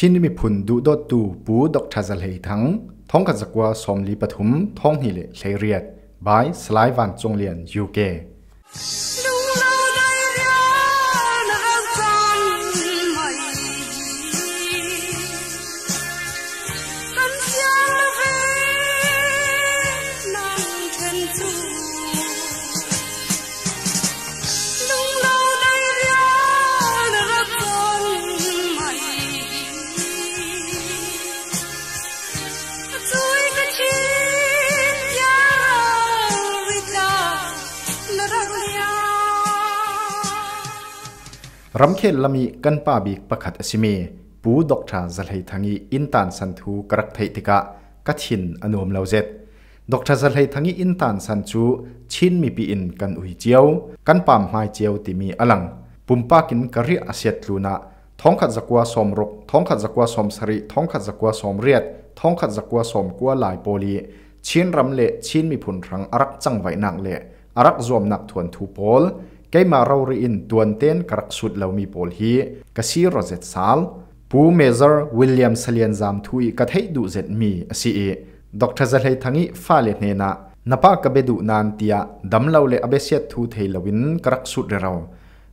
ชินมีพุนดูดตูปูดอกทาซาเลทั้ง ท้องกัจกว่าสมลีปฐุมท้องหิเลเรียดบายสไลวันจงเลียนยูเกรำเค็ละมีกันป่าบีกประคัดอสิเมปูดอกทาจะไหยทางีอินตันสันทูกรักไทติกะกัชินอนุมเลวเจ็ดอกทาจะไหยทางีอินตันสันจูชินมีปีอินกันอุยเจียวกันปามไฮเจียวติมีอลังปุ่มปากินกะรยอาเซียตลูนาท้องขัดจักวาสมรกท้องขัดจักวาสมสริท้องขัดจักวาสมเรียดท้องขัดจักวาสมกัวหลายโปลีชินรำเละชินมีผลรังอรักจังไหวนางเละอรักรวมหนักทวนทูโพลกมาเราเรียนตัวเต้นกระสุดเรามีปอลฮีกสีโรเซตซาลผู้เมเจอร์วิลเลียมสเลียนจามทุยกรให้ดูเซตมีสีดอกเตอร์เจลัยทั้งอีฟ้าเลนเนนะนับปากัรเบดูนานเตียดำเราเลอเบเซียทูเทลวินกระสุดเรา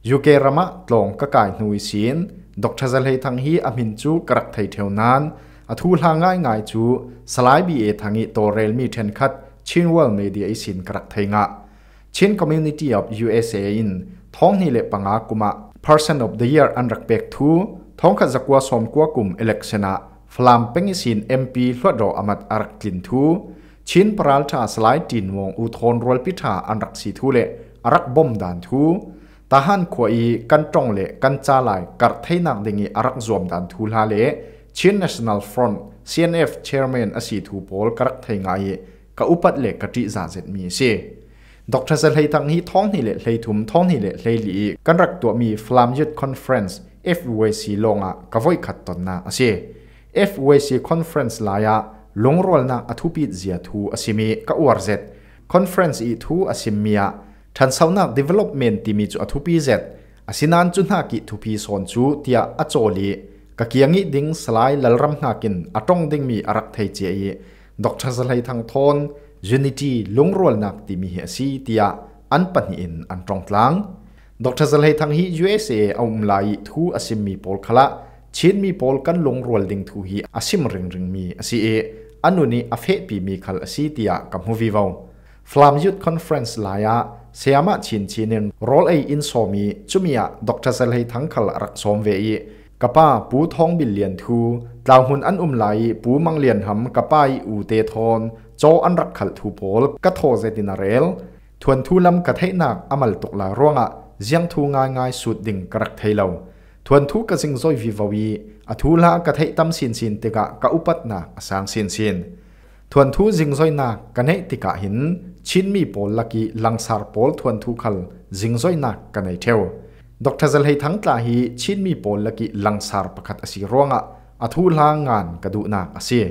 ยูเกรมะตลงกระกายนุ่ยสีนดอกทตอร์เจยทั้งฮีอามินจูกระไทเทวนั้นอทูลางงไาง่ายจูสไลบีเอทั้งอีโตเรลมีเทนคัดชินวอลเมเดียอีสินกระไทงาชินคอมมน community of u s อินท้องนี่เล็กปังอากุมะ person of t h อ year ออันรักเปกทูท้องขจักวสมกวกุมเล e c t i o ะฟลัมเป็นสินเอ MP ลวดโดอมัดอารักจินทูชินปราลชาสลายจินวงอุทนรัลพิธาอันรักสีทูเลอารักบอมดันทูตาหันขวีกันจงเลกันจาลายกัดเทนักดิงอรักจอมดันทูลาเลชินนช national front CNF c h a ร์แมนอสีทูโพลกรักเทงไงกับอุปัตเลกกะจิจาเจ็ดมีเซดรจะเลยทางนี้ท้องนี่แหละเลยถุมท้องนี่แหละเลยลีกันรักตัวมีฟลามยุดคอนเฟรนซ์ FYC ลงอ่ะก็วิ่งขัดตนนะอ่ะส่ FYC conference ลายะลงรัลนะอธุปิดเสียทูอสิมีก็อวร์เซ็ต conference อีทูอสิมีอ่ะทันสาวนัก development ที่มีจุอธุปิเซตอสินันจุนหากิทุพีส่วนจูเตียอัจโจลีก็เกียงอีดิ้งสไลายลลรำหากินอัตรงดิ้งมีอรักไทยเจียดอกทะเลทางท้อง unity lungrol nak ti mi hi si tia an pani in an trong tlang dr zalhei thang hi usa aum lai thu asim mi pol khala chin mi pol kan lungrol ding thu hi asim ring ring mi asi e anuni afe pi mi khal asi tia kam hu vi vaw flam youth conference laya siama chin chinin rol a in somi chumia dr zalhei thang khal rak som ve i กะป้าปูท้องบิลเลียนทูกล่าวหุ่นอันอุ้มไหลปูมังเลียนหำกะป้าอูเตทอนโจอันรักขัดทูโพลกะโทเซตินาเรลทวนทูลำกะเทนักอมัลตกลาร่วงอะเจียงทูง่ายง่ายสุดดิ่งกระเทยเลาทวนทูกะสิงซอยวิววีอทูลากะเทตัมสินสินติกะกะอุปัตนาสางสินสินทวนทูจิงซอยนากะเนติกะหินชินมีโปลลักีลังสารโปลทวนทูขัลจิงซอยนักกะเนเทวดรเซลใทั้งตาฮีชินมีปนลกิลังสารประคัดอสิร่วงอ่ะอธุลางานกระดูนักอสิ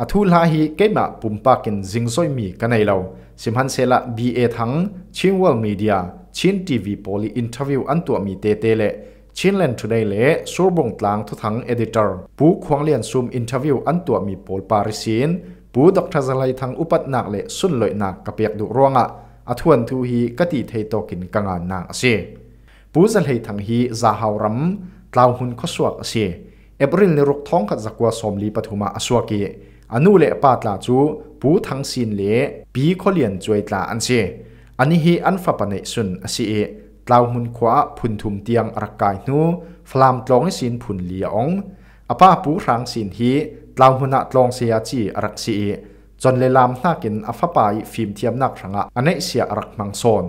อธุลาฮีเกมะปุ่มปากินซิงซอยมีกันในเราสิมันเซละบีเอทั้งชินวอลมีเดียชินทีวีโพลีอินเทอร์วิวอันตัวมีเตเตเลชินเลนทุเดเลสูบงตลางทุทั้งเอดิเตอร์ผู้ควงเลียนซูมอินเทอร์วิวอันตัวมีโพลปารีสินผู้ดรเซลใทั้งอุปัตนักเลสุนลอยนักกระเปียกดุร่วงอ่ะอทวนทูฮีกติเทโตกินกังานนักอสิปูจะเลยทั้งฮีซาฮาวรัมตลาวหุ่นขสวกเสียเอบริลในรุกท้องกับจักวสมลีปฐุมาอสวกีอนุเลปาตลาจูปูทั้งสินเลปีขเลียนจวยตลาอันเสียอันนี้ฮีอันฟับเนสุนอสียกลลาวหุ่นขวาพุนทุมเตียงรักกายนูฟลามตรองสินพุนเลียองอป้าปูรังสินฮีกลาวหุ่นตรองเสียจีรักสีจนเลลามหน้ากินอฟปายฟิมเทียมนักรังอันนี้เสียรักมังซอน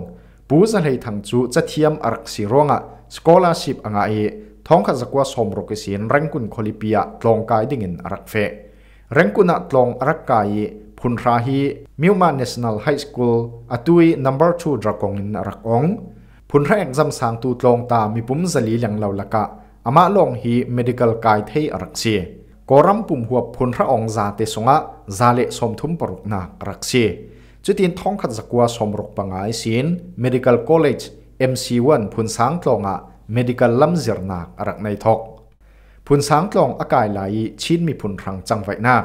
ปูจัให้ทังจูจะเทียมอักสิรวงอ่ะสกอลาชิปอ่างเอท้องขักว่าสมรกเสียนเร่งกุนคลิปียตลองกายดิ่งินอักเฟเร่งกุนตลองอักกายพุนราฮีมิวมาเนชั่นแนลไฮสคูลอตุยนัมเบอร์ทูดรักองินรักองพุนแรงจำสังตูตลองตามีปุ่มสลีหลังเหล่าละกะอามาลองฮี medical กายเทยอักเสียกอรัมปุ่มหัวพุนพระองค์ซาเตสงะซาเลสมทุมปรุกนารักเสียจุดที่ท้องขัดสกัวสมรกปังไอซิน medical college MC1 พุนสังตลงอ่ะ medical ลำเสียนักรักในทกพุนสังตลงอากาศไหลชินมีพุนรังจังไวนัก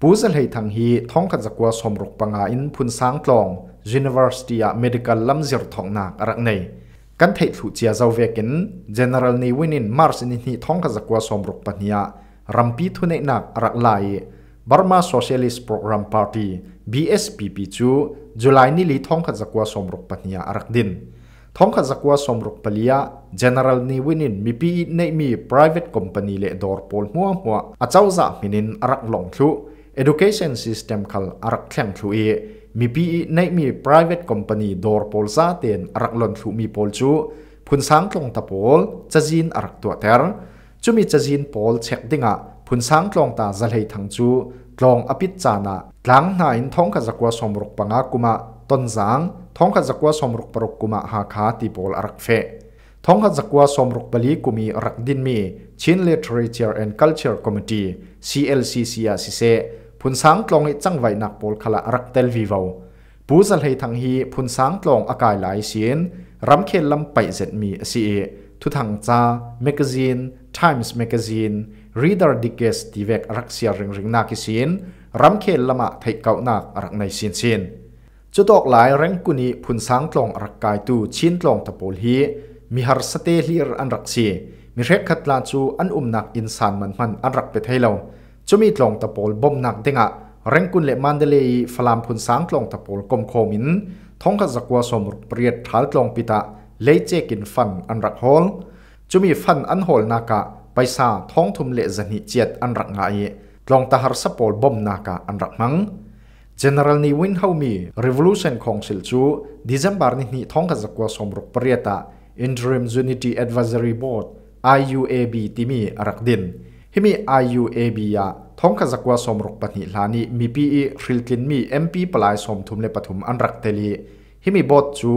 ปูจะเลยทางฮีท้องขัดสกัวสมรกปังไอินพุนสังตลง University Medical ลำเสียทองนักรักในกันเทิดถูเจียเจ้าเวกิน General นิวินินมาร์สนินฮีท้องขัดสกัวสมรกปัญญารัมปีทุนนักรักไหลบาร Burma Socialist Program Party BSPP จูจุลายนิลีท้องขจักวาสมรุปปนิยาอารักดินท้องขจักวาสมรุปปลียาเจเนอ r a ลนิวินินมีปีในมี private company เลดอร์พอลมัวมัวอาเจ้าจะมินินอารักหลงชู Education System คัลอารักแข่งชูเอมีพีอในมี private company ดอร์พอลซาเตนอารักหลงชูมีพอลชูพูนสังตรตะพอลจะจีนอารักตัวเทอร์จุมีจะจีนพอลเช็คดิ่งอ่ะพุนสังกลองตาจะเลยทั้งจูกลองอภิจานะหลังนาอินท้องขจักวสมรุกปังอกุมาต้นสังท้องขจักวสมรุกปรกุมาหาคาติบอลอรักเฟท้องขจักวสมรุกาลีกุมีรักดินมีชิน l ร t เ r อ t ร์แอนด์คัลเจอร์คอมม t e ี CLCC อาซิเซพุนสังกลองอิจังไวนักบอลขลารักเตลวีวาวูจะเลยทั้งฮีพุนสังกลองอากายหลายเสียนรำเค็ลลำไปเจ็ดมีซีเอทุทังจ้าแมกกาซีนไทมส์แมกกาซีนรีดาร์ดิเกสทีเวกรักเสียริงริงนาคิสินรำเคลละมาไายเก่านักรักในสินสินจุดอกหลายเรงกุนีพุนสังตรงรักกายตูชินตรงตะโพลฮีมีฮาร์สเตลีร์อันรักเสียมีเรคัดลาจูอันอุ่มนักอินสันมันมันอันรักไปไทยเราจะมีตรงตะโพลบ่มนักเด้งอ่ะเรงกุนเลมันเดลีฟลามพุนสังตรงตะโพลกมโคมินท้องกัะจกวัสมุทรเปรียดทถลตรงปิตาเลยเจกินฟันอันรักฮอลจะมีฟันอันฮอลนากะไปซาท้องทุมเลจันหิเจียดอันรักงายลองตาหารสปอลบอมนากาอันรักมัง General ni win hau mi Revolution Council chu December ni ni thong ka zakwa somrok pariata Interim Unity Advisory Board IUAB timi arakdin himi IUAB ya thong ka zakwa somrok pani lani mi PE Rilkin mi MP palai som thum le pathum anrak teli himi bot chu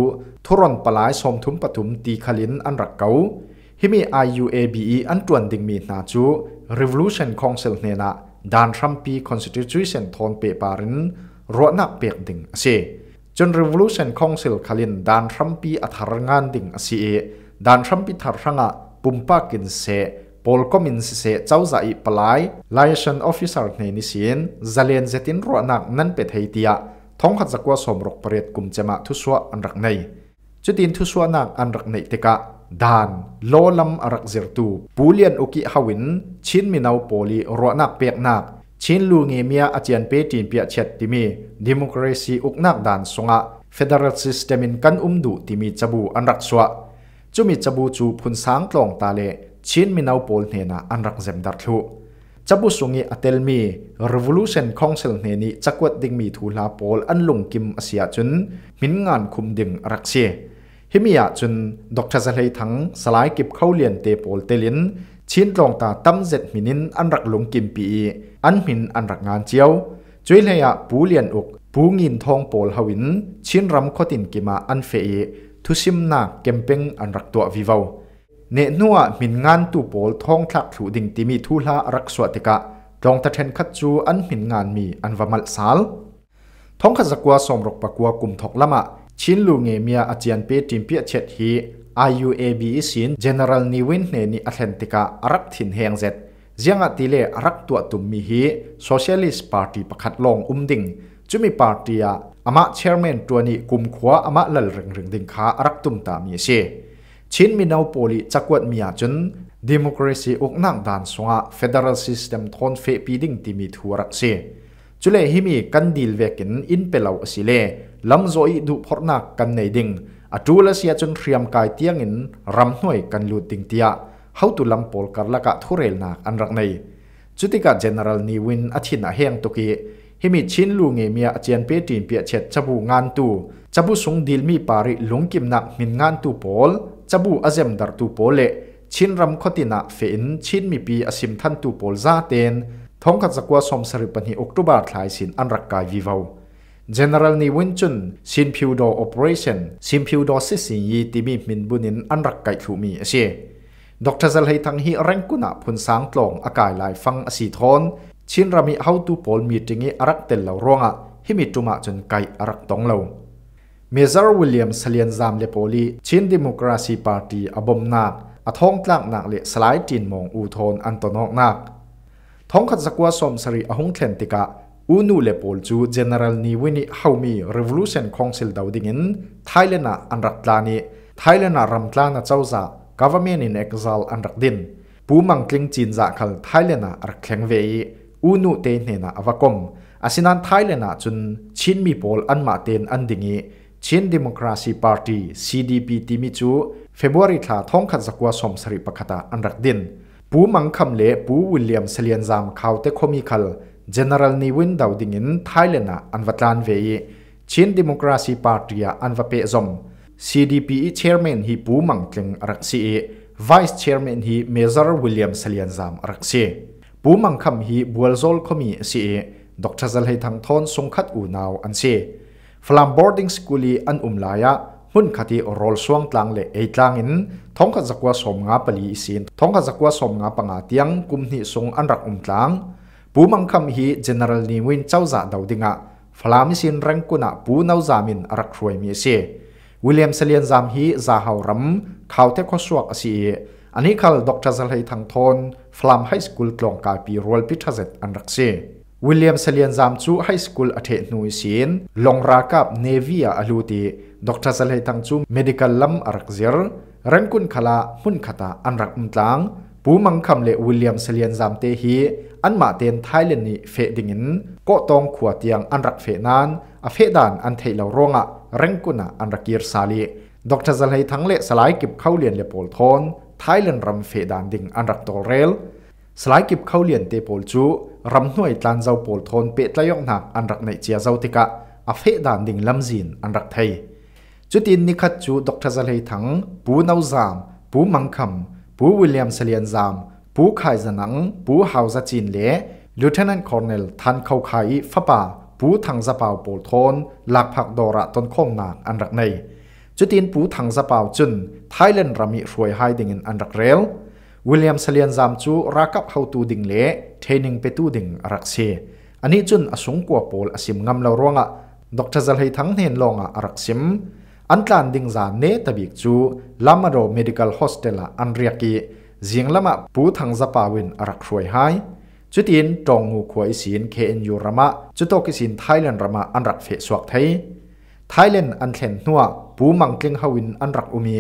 thuron palai som thum pathum ti khalin anrak kau ฮิมี IUABE อันตรวนดิ่งมีนาจู Revolution Council เนนะดานทรัมปี Constitution ทอนเปปารินรวนักเปียกดิ่งเสจน Revolution Council ขลินดานทรัมปีอัธรงานดิ่งเสดานทรัมปีทารังะปุ่มปากินเสปอลก็มินเสเจ้าใจปลาย Liaison Officer เนนิสินจะเลียนเจตินรวนักนั้นเป็ดไฮยเตียท้องขัดจักว่าสมรกเปรียดกลุ่มจะมาทุสวอันรักในจุดินทุสวนักอันรักในติกะดานโลลำรักเซตูปูเลียนอุกิฮาวินชินมินาวโปลีรวนักเปียกนักชินลูงเมียอาเจียนเปตินเปียเชตติมีดิโมครีซีอุกนักดานสงะเฟเดรัลซิสเตมินกันอุมดูติมีจับูอันรักสวะจุมีจับูจูพุนสังกลองตาเลชินมินาวโปลเนนาอันรักเซมดัตลูจับูสุงีอัตเตลมี r e วิลูชันคองเซลเนนีจักวัดดิมีทูลาโปลอันลุงกิมอาเซียจุนมินงานคุมดิงรักเซฮิมิยาจุนดรจันไลทังสลายกิบเข้าเลียนเตโปลเตลินชิ้นรองตาตั้มเจ็ดมินินอันรักหลงกิมปีอันหินอันรักงานเจียวจุยเลยะปูเลียนอกปูงินทองโปลฮวินชิ้นรำขอตินกิมาอันเฟยทุชิมนาเกมเปงอันรักตัววิวาเนนัวมินงานตูโปลทองทักถูดิ่งติมีทุลารักสวติกะรองตะเทนขัดจูอันหินงานมีอันวามัลสาลทองขจักัวสมรกปะกัวกลุ่มทกละมาชินลุงเงมียอาจารย์เปติมเปียเช็ดฮี IUAB สิน General n ิ w i n เนนีอัตแลนติกาอารักถิ่นแหงเจ็ดยังอติเลอารักตัวตุมมีฮี Socialist Party ประคัดลงอุ้มดิ่งจุมีปาร์ตี้อามาเชอร์แมนตัวนี้กุมขวาอามาหลริงริงดิ่งขาอรักตุมตามีเชีชินมีนาวโปลีจักวดมียจนดิโมคร a ซีอกนักดานสวง Federal System ทอนเฟปีดิ่งติมีทัวรักเซจุเลฮิมีกันดีลเวกินอินเปลาวสิเลลำโจอีดูพอนักกันในดิ่งอาจูลเสียจนเตรียมกายเตียงอินรำหน่วยกันลูดิงเตียเขาตุลำโอลกันละกะทุเรลนักอันรักใน จุติกะ g เนอเรลนิวินอาทินาเฮงตุกีฮิมิชินลูงเมียอาเจียนเปตินเปียเช็ดจับูงานตูจับูสุงดิลมีปาริลุงกิมนักมินงานตูโอลจับูอาเซมดาร์ตูโพลเล ชินรำขตินกเฟินชินมีปีอาซิมทันตูโอลซาเตน ท้องขัดสกวาสมสริปันหิออกตุบาร์ทลายสินอันรักกายวิวาว General ni win chun sin piu do operation sin piu do si si yi ti mi min bunin an rak kai thu mi ase Dr. Zal hei thang hi rang kuna phun sang tlong akai lai fang asi thon chin rami how to p o l meeting i arak tel lo ronga hi mi tuma chun kai arak tong lo Major William Salian Zam le poli Chin Democracy Party abom n a a thong tlak nak le slide tin mong u thon an tonok nak thong khat zakwa som sari ahung thlen tika อุนูเลปอลจูเจเนอรัลนิวินิฮาวมีรีวิลูชันคองซิลดาวดิเงินไทยเลนะอันรักลานีไทยเลนะรัมตลานาเจ้าจาก government in exile อันรักดินปูมังคลิงจินจากัลไทยเลนะรักเข็งเวยอุนูเตนเนน่าอวกงอาศินันไทยเลนะจุนชินมีปอลอันมาเตนอันดิเงิชินดิโมคราซีพาร์ตี้ CDP ทีมิจูเฟบรุยท่าท้องขัดสกวาสมสริปะคตาอันรักดินปูมังคำเลปูวิลเลียมเซเลียนซามเข่าเตคมิคัล general ni window dingin thailand anvatlan vei chin democracy party anvape zom cdp chairman hi pu mangtleng raksi e, vice chairman hi Mezar william salianzam raksi e. pu mangkham hi bualzol khomi si e, dr zalhei thangthon sungkhat u naw an si flam boarding school i an umlaya hun khati rol suang tlang le e tlang in thong kha zakwa som nga pali sin thong kha zakwa som nga panga tiang kumni sung an rak um tlang ผูมังคำฮี general นิวินเจ้าจ่าดาวดิงะฟลามิสินรังกุนะปูนาวจามินรักรวยมีเสียวิลเลียมเซเลียนจามฮีจาฮาวรัมข่าวเทคสวกอสีอันนี้คือดราเลย์ทังทอนฟลามไฮสคูลกลองกาปีรวลพิทาเซตอันรักเสียวิลเลียมเซเลียนจามจูไฮสคูลอเทนุยสยนลงรากับเนวีอาอลูตีดราเลย์ทังจูเมดิค a ลลัมรักซิร์รังกุนขลามุนขตาอันรักอุงตังปูมังคำเลวิลเลียมเซเลียนจามเตฮี an ma ten thailand ni fe ding in ko tong khua tiang an rak fe nan a fe dan an thei lo ronga rengkuna an rakir sali dr zalhai thangle salai kip khaulian le pol thon thailand ram fe dan ding an rak tol rel salai kip khaulian te pol chu ram hnuai tlan zau pol thon pe tlayong nak an rak nei chia zau tika a fe dan ding lam zin an rak thei chutin ni khat chu dr zalhai thang pu nau zam pu mangkham pu william salian zam ผู้ขายสนังผู้หาวจะจีนเละลูเทนันคอร์เนลทันเข้าขายฟาป่าผู้ทังสะเปาโปทนหลักผักดอระต้นข้องนางอันรักในจุดินผู้ทังสะเปาจุนไทยเลนรามีรวยไฮดิ่งอันรักเรลวิลเลียมเซเลียนซามจูรักกับเขาตูดิ่งเละเทนิงไปตูดิ่งรักเชอันนี้จุนอสงกัวโปลอสิมงามเลาร่วงอ่ะดอกจะจะให้ทั้งเห็นลองอ่ะรักสิมอันตรานดิ่งจานเนตบิกจูลามาโรเมดิคอลโฮสเทลอันเรียกีเสียงละมาปูทางจะปาวินอรักรวยหายจุดยินตรงหูขวยสินเคนยูระมะจุดโตกิสินไทยแลนด์ระมะอันรักเฟสวกไทยไทยแลนด์อันเซนนัวปูมังเกงฮวินอันรักอุมี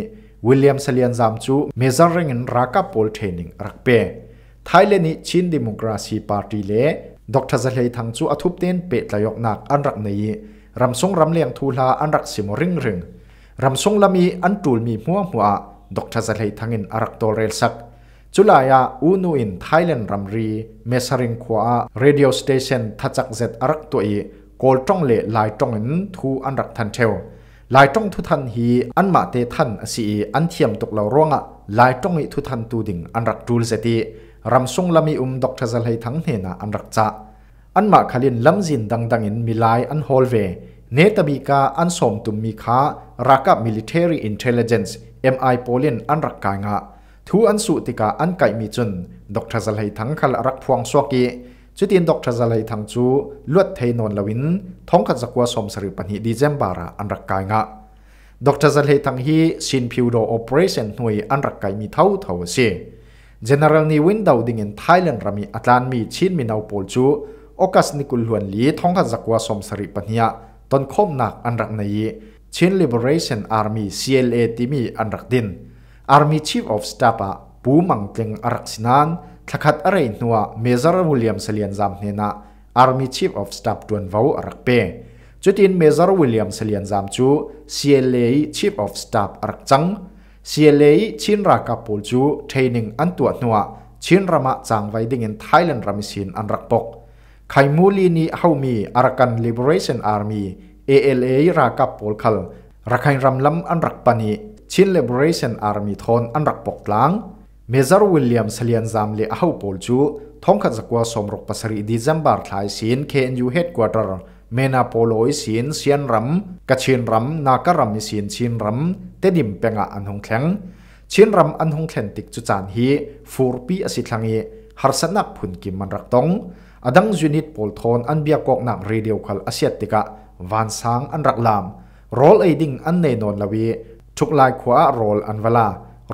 วิลเลียมเซเลียนซามจูเมซาร์เรินรักกับโพลเทนิงรักเปไทยแลนด์นี้ชินดิโมกราซีปาร์ตีเล่ดอกทศเลยทางจูอทุบเต้นเปตลยกนักอันรักนี้รำทรงรำเลียงทูลาอันรักสิมริงริงรำทรงละมีอันตูลมีหัวหัวดอกทศเลยทางอินอรักโตเรลสักจุลายาอูนูอินไทยแลนด์รัมรีเมสริงขวาเรดิโอสเตชันทัจักเจตอรักตัวอีกอลจงเล่ ลายจงอินทูอันรักทันเทวลายจงทุทันฮีอันมาเตทันสีอันเทียมตกเหล่าร่วงอะลายจงอิทุทันตูดิ่ง อันรักจูลเจตีรัมซุงลามีอุมดอกทซาไลทั้งเหนาอันรักจะอันมาขลินลำจินดังดังอินมิลายอันฮอลเวเนตบิกาอันสมตุมมีค้ารักกับมิลิเทอรี่อินเทลเจนซ์เอ็มไอโพลินอันรักกายงะทูอันสุติกาอันไกมีจุนดรจะเลยทั้งขลรักพวงสวกีจุดเด่นดรจะเลยทั้งจู ลวดเทนนลวินท้องขจักวาสมสรุปันฮีดีเจมบาระอันรักกายงะดรจะเลยทั้งฮีชินพิวโดโอเปอเรชั่นหน่วยอันรักกายมีเท่าเท่าเสีย g เ n e r a l นิวินดาวดิ่งินไทยแลนรามีอัตลันมีชินมีนาวปอลจูออกัสนิกุลฮวนลีท้องขจักวาสมสรุปันฮีต้นคมหนักอันรักในยีชินลิเบอเรชั่นอาร์มี CLA ที่มีอันรักดิน Army Chief of Staff ปูมังเตงอารักษนันทักัดอะไรนัวเมซอร์วิลเลียมเซเลียนจามเนนะ Army Chief of Staff ดวนวาวอารักเปจุดินเมซอร์วิลเลียมเซเลียนจามจู CLA Chief of Staff อารักจัง CLA ชินรากาปูจู Training อันตัวนัวชินรามาจังไว้ดิ่งในไทยแลนด์รามิสินอันรักปกไขมูลีนีเฮามีอารักันลิเบอเรชันอาร์มี ALA รากาปูลคัลรักไฮรำมลำอันรักปานีชินเ l i b เรชันอาร์ม y ทอนอันรักปกหลังเมเจอร์วิลเลียมสเลียนซามเลอาฮูปอลจูท้องขดจักรว่าสมรกปัสรีดิจัมบาร์ทายสินเคนยูเฮดกวาเตอร์เมนาโปโลยสินเซียนรัมกัชินรัมนาการัมมิซนชินรัมเตดิมเปงอันหงแขงชินรัมอันหงแข็งติดจุจานฮีฟูร์ปีอสิทังเอฮาร์สนักผุนกิมมันรักตงอดังยูนิตโพลทอนอันเบียกอกนักรเดียลคัลอาเซียติกะวันซังอันรักลามโรลเอดิงอันเนนนลวีชุกลายขวารอลอันเวลา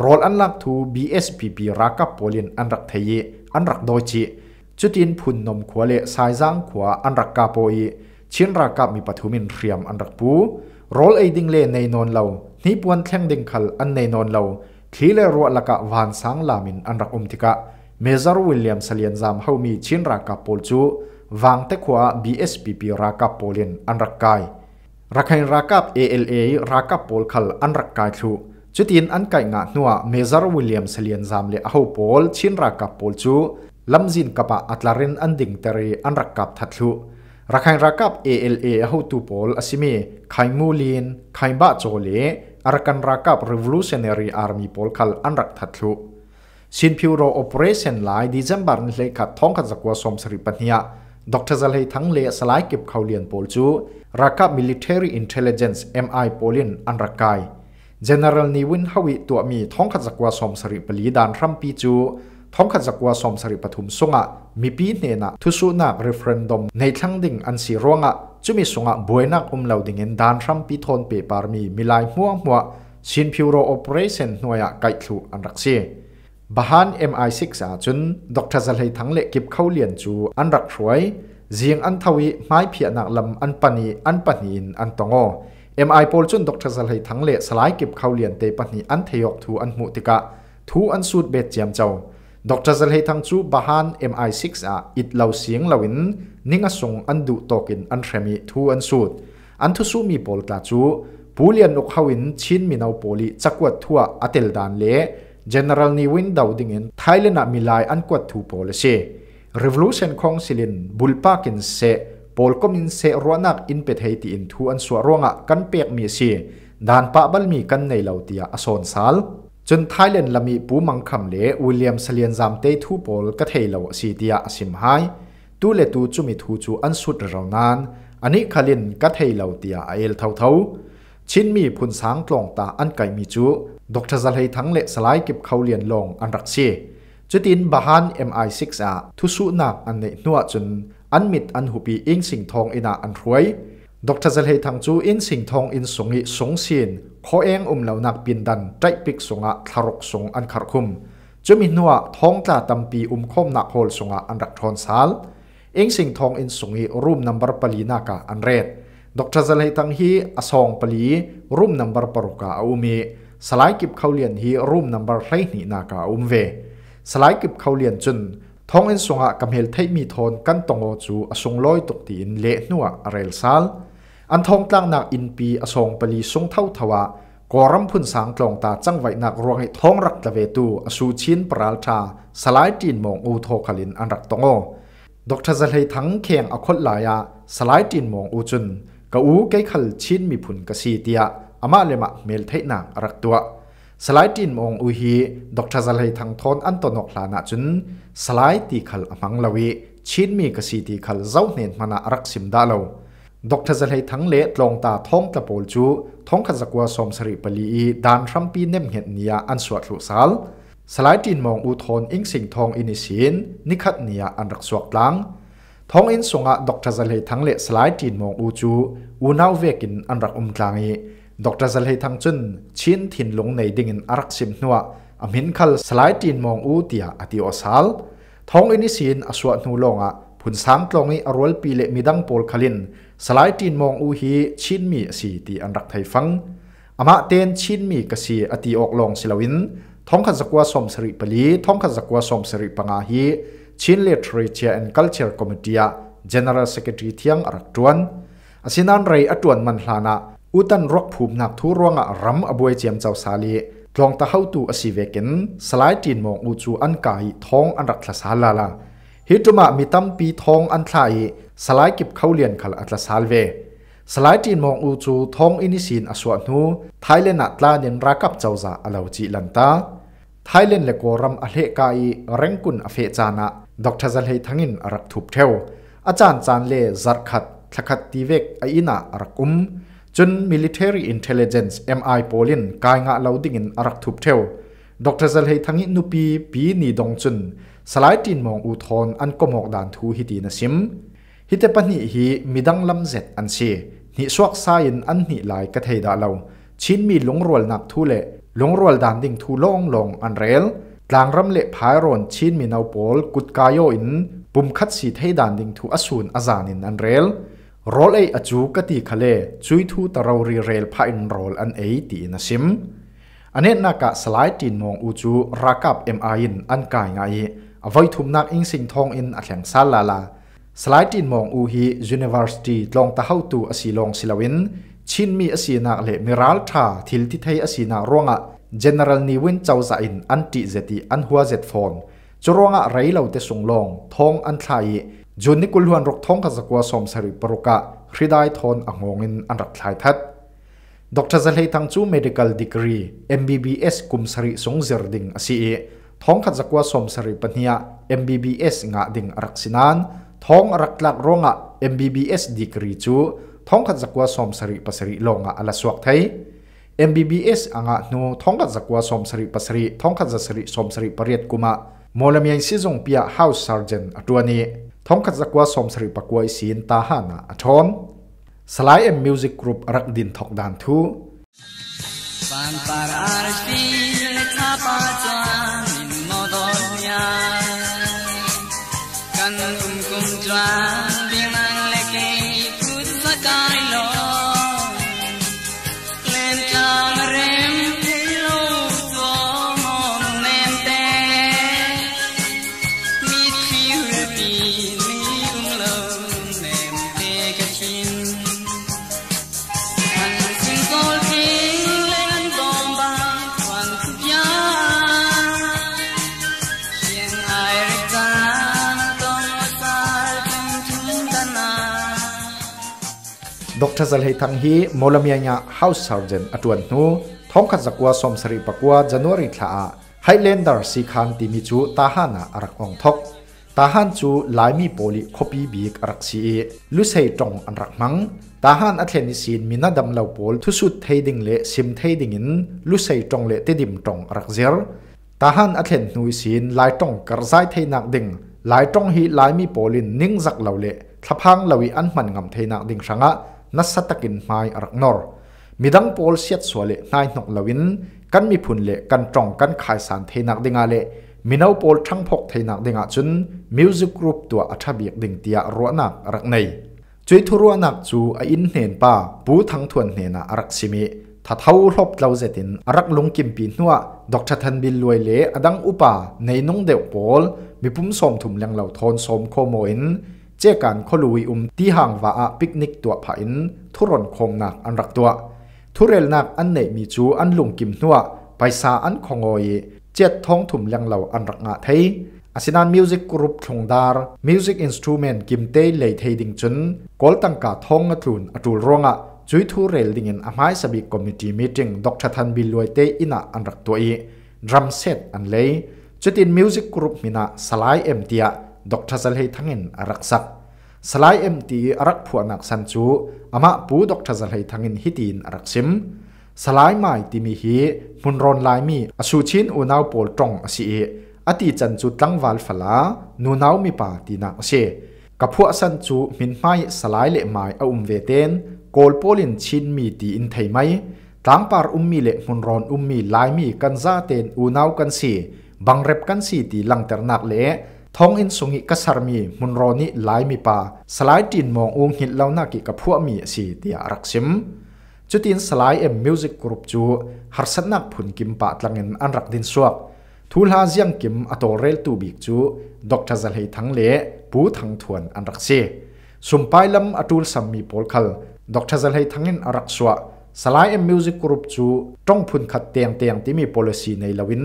รอลอันลักทู BSPP รักกับโปลินอันรักเทยอันรักโดยจีจุดินพุนนมขวาเลสายจัางขวาอันรักกาโปีชิ้นรักกับมีปฐุมินเรียมอันรักปูรอลไอดิงเลในนนเหลวานี่ปวนแท่งดิงขัลอันในนนเหลวาทีเลรัวละกะวานสังลามินอันรักอมติกะ เมซาร์วิลเลียมสเลียนซามเฮามีชิ้นรักกับโปลจูวางเตขวา BSPP รักกับโปลินอันรักกายรักให้รักับ ALA รักับพอลคัลอันรักกานทูจุดยินอันไก่งาหนัวเมซาร์วิลเลียมเซเลียนซามเลอหูอลชินรักับพอลจูลำจินกับอัตลารินอันดิ่งเตรีอันรักกับทัดทูรักให้รักับ ALA อหูตูพอลอสิมีไขมูลินไขบาโจเลอรักันรักับ Revolutionary Army พอลคัลอันรักทัดทูชินพิวโรโอเปอเรชันไลดิจัมบาร์นเลขัดท้องขัดจักวสมสริปัญญาดรจะเลยทั้งเลสไลา์เก็บเขาเลียนพอลจูรักับมิลิเทอรี่อินเทลเจนซ์เอ็มไอโพลินอันรักไก่เจเนอเรลนิวินฮาวิตัวมีท้องขัดจักรวาลสมสริปลีดานรัมปีจู ท้องขัดจักรวาลสมสริปทุมสุงะ มีปีเนนะทุสุนับรีเฟรนดอมในทั้งดิ่งอันสีร่วงะจูมีสุงะบวยนักอุมเหล่าดิ่งเงินดานรัมปีทอนเปปาร์มีมิลายหัวหัวชินพิวโรโอเปเรชั่นหน่วยะไก่ถูอันรักเซบ้าน MI6 อาจุนดรจะเลยทั้งเล็กเก็บเข้าเรียนจูอันรักรวย ziang an thawi mai phia nak lam an pani an pani in an tongo mi pol chun dr sal hei thangle salai kip khaulian te pani an theyok thu an mu tika thu an sut bet chiam chau dr sal hei thang chu bahan mi6 a it lo siang lawin ninga song an du tokin an remi thu an sut an thu su mi pol ta chu pulian nok hawin chin minau poli chakwat thua atel dan le general ni win dawding in thailand a milai an kwat thu pol se revolution khong silin bulpakin se polkomin se ruanak in pethei in thu an suwa ronga kan pek mi si dan pa bal mi kan nei lo tia ason sal chun thailand lami pu mang kham le william salian zam te thu pol ka thei lo si tia asim hai tu le tu chumi thu chu an sut ronan ani khalin ka thei lo tia ael thau thau chin mi phun sang tlong ta an kai mi chu dr zalhei thang le salai kip khau lian long an rak si จุดินบาฮัน MI6 อาทุสุนักอันเนนัวจนอันมิดอันหุบีอิงสิงทองอินาอันรวย ดรเจลเฮทังจูอินสิงทองอินสงิสงียนขอเองอุมเหล่านักปินดันใจปิกสงะทารกสงอันขารคุมจะมีนัวท้องตาตำปีอุมคมนักโหลสงะอันรักทอนสาลอิงสิงทองอินสงิรูมนัมบร์ปลีนากาอันเรดดรเจลเฮทังฮีอสองปลีรูมนัมบร์ปรุกาอุมีสลายกิบเขาเลียนฮีรูมนัมบร์ไรนีนากาอุมเวสลายกิบเขาเลียนจุนท้องอินสงะกำเฮลไทมีทนกันตงโอจูอสงลอยตกตีนเละนัวอเรลซาลอันทองตั้งนักอินปีอสงปลีสงเท่าทวะกอรำพุ่นสางกลองตาจังไวนักรวงให้ท้องรักตะเวตูอสูชินปราลชาสลายจีนมองอูโทคลินอันรักตงโอดอกทศเลยทั้งแข่งอคตลายะสลายจีนมองอูจุนกะอูไกขลชินมีพุ่นกะสีเตียอามาเลมะเมลไทนักรักตัวสไลด์ดินมองอุฮีดรกาจะเลยทางทอนอันตนกลานาจุน สไลด์ตีขัลมังลวีชินมีกสีตีขัลเจ้าเนนมานรักสิมดาเลวดรกาจะเลยทั้งเละลงตาท้องตะโปลจูท้องขจักวสมสริปลีดานทรัมปีเนมเห็นเนียอันสวดลุสัลสไลด์ินมองอุทนอิงสิงทองอินิสิน นิคัดเนียอันรักสวดลังท้องอินสงะดรกาจะเลยทั้งเละสไลด์ินมองอูจูอูนาวเวกินอันรักอุมกลางอีดรจเลเทังจุนชินถิ่นลงในดิ่งอินอารักสิมนัวอมินคัลสไลตินมองอูเตียอติโอซาลท้องอินิสินอสวนูลงอ่ะผุนสามตรงนี้อรวลปีเลมิดังโปลคลินสไลตินมองอูฮีชินมีสีตีอันรักไทยฟังอามาเตนชินมีกสีอติออกลงสิลวิน ท้องขจักววสมสริปลีท้องขจักววสมสริปังอาฮีชินเลทริเชียแอนด์คัลเชอร์คอมมิตี้จเนอเรลเซ c เตอรี y ที่ยังรักจวนอาสินันไรอจวนมันลานะอุตันรกภูมินักทุรวงอะรำอบวยเจียมเจ้าสาลีลองตะเข้าตูอสิเวกินสลายจีนมองอุจูอันกายทองอันรักษาลาลาฮิตมามีตั้มปีทองอันไทลายสลายกิบเข้าเรียนขลอัตลสาลเวสลายจีนมองอุจูทองอินิสินอสวนูไทยเลนัตลาเนนรักับเจ้าจ่าอลาวจีลันตา ไทยเลนเลโกรัมอเลกายเร่งกุนอเฟจานะดรกทจัลเฮทั้งินรักถูกเทว อาจารย์จานเลจัดขัดทักขัดตีเวกไอินะรักอุมจน military intelligence MI โปลินกายงาเลาดิ่งินอารักทุบเทวดรเซลเฮทั้งนีนุปีปีนีดงจุน สลายตินมองอุทอนอันก็มอกด่านทูฮิตีนสิม ฮิตเปนิฮีมิดังลำเจ็ดอันเชนิสวกไซน์อันนิลายกะเทดาเลาชินมีหลงรวลนับทุเลหลงรวลด่านดิ่งทูลงลงอันเรลกลางรำเละพายรอนชินมีนาโปลกุดกายโยอินปุ่มคัดสีเทดานดิ่งทูอสูนอาจานินอันเรลรอลเออจูกติคาเลจุยทูตเรารีเรลพายนรอลอันเอตีนสิมอันเนนักสลายตินมองอูจูรักับเอ็มไออินอันกายไงอวัยทุมนักอิงสิงทองอินอัลแงซาลาลาสลายตินมองอูฮีเวอร์ซิตี้ลองตะเฮาตูอสีลองศิลวินชินมีอสีนักเลมิรัลทาทิลทิไทยอสีนักร่วงอ่ะเจเนอ a l ลน w i n นเจ้าใจอ a น t i Zeti An h u ั Zet p h จ n e c อ o r ร n g a ่ a i l a ส te s งทองอันไทยจุนนิกุลหวนรกท้องกจักว่าสมสริปรุกะคริด้ทอนอ่างงินอันรักทายทัดดรจะเลยทั้งจู medical degree MBBS กุมสริสงเจรดิงสีท้องกจักว่าสมสริปัญญา MBBS งะดิงรักสินานท้องรักหลักรองะ MBBS degree จูท้องกจักว่าสมสริปสริลงะอลาสวกไทย MBBS อ่างะนูท้องกจักว่าสมสริปสริท้องกจักสริสมสริปเรียดกุมะมอลเมียนซิจงเปีย House Sergeant ตัวนี้ทงขัดจักว่าสมสริปกวยสีนตาหานาทอนสไลด์เอ็มมิวสิกกรุ๊ปรักดินทอกดานทู Fanfarar s t e doctor zal hei thang hi molamia nya house surgeon atuan nu thong khat zakwa som sari pakwa january thla a highlander si khan ti mi chu tahana arak ong thok tahan chu laimi poli khopi bik arak si lu sei tong an rak mang tahan athlen sin mina dam lo pol thu su theiding le sim theiding in lu sei tong le te dim tong arak zer tahan athlen nu sin lai tong kar zai theinak ding lai tong hi laimi polin ning zak lo le thlapang lowi an man ngam theinak ding sanga นัสตักินไม่รักนอร์มิดังโพลเสียดสวาเลนายนกลาวินกันมีพุนเลกันจงกันขายสารเทนักดิงาเลมินาโพลช่างพกเทนักดิงาจุนมิวสิกรูปตัวอัจฉริยดิงเตียรัวนักรักในจุยทุรัวนักจูอินเนนป้าปูทั้งทวนเนนารักซิมิถ้าเท้ารบเราเจตินรักลงกิมปีนัวดอกชะทันบินรวยเละดังอุปาในนงเดวโพลมีปุ่มสมถุมแรงเหล่าทอนสมโคโมอินเจกันขลุยอุมที่ห่างว่าปิกนิกตัวผาอินทุรนคมหนักอันรักตัว ทุเรลนักอันเนมีจูอันลุงกิมนัวไปซาอันคงอยเจ็ดท้องถุมเลียงเหล่าอันรักงะไทยอาศินันมิวสิกกรุ๊ปชงดาร์มิวสิกอินสตูเมนต์กิมเตยเลยเทดิงจุนกอลตังกาท้องอัตุนอตุลรองะจุยทุเรลดิงินอามายสบิคอมมิตี้มีติ้งดอกชัทันบิลวยเตยอินะอันรักตัวอีดรัมเซตอันเลยจุดินมิวสิกกรุ๊ปมินะสลายเอ็มเตียดอกทัศเลทั้งเงินอรักษักสลายเอ็มตีอรักผัวนักสันจูอามาปูดอกทัศเลทั้งเงินฮิตินอรักซิมสลายไม่ต่มีฮีมุนรอนลายมีอสูชินอุนาวโปลตรงสีอติจันจุดตั้งวัลฟลานูนาวมีป่าตีนักเชกับพวกสันจูมินไม่สลายเละไม่อาอุมเวเตนโกลโปลินชินมีตีอินไทยไหมตั้งปารอุมมีเละมุนรอนอุมมีลายมีกันซาเตนอุนาวกันสีบังเร็บกันสีตีหลังเตอร์นักเละท้องอินสุงิกสัตรมีมุนรอนิหลายมีปาสลายดินมองอุงหินเล่านากิกับพวกมีสีเตียรักซิมจุดินสลายเอ็มมิวสิกกรุ๊ปจูฮัรสนักผุนกิมปะตลังเงินอันรักดินสวกทูลฮาเซียงกิมอโตเรลตูบิกจูดอกจัลเฮทั้งเละปูทั้งทวนอันรักเซสุมไปลำอตูลสัมมีโพลคัลดอกจัลเฮทั้งเงินอันรักสวกสลายเอ็มมิวสิกกรุ๊ปจูจ้องผุนขัดเตียงเตียงที่มีโพลิซีในละวิน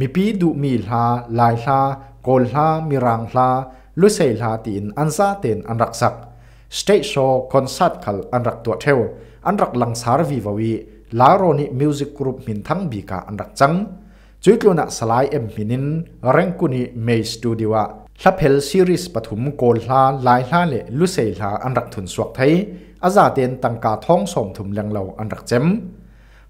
มีปีดูมีลาลายลาโกลหามีรังลาลุเซลาตินอันซาเตนอันรักสักสเตจโชคอนเสิร์ตขลอันรักตัวเทวอันรักลังสารวีววีลาโรนิมิวสิกกรุ๊ปมินทั้งบีกาอันรักจังจุดลุนักสลายเอ็มมินินเร่งกุนีเมย์สตูดิวะลับเพลซีรีส์ปฐุมโกลหาลายลาเลลุเซลาอันรักทุนสวกไทยอาซาเตนตังกาท้องสมถุมเลียงเหลาอันรักเจม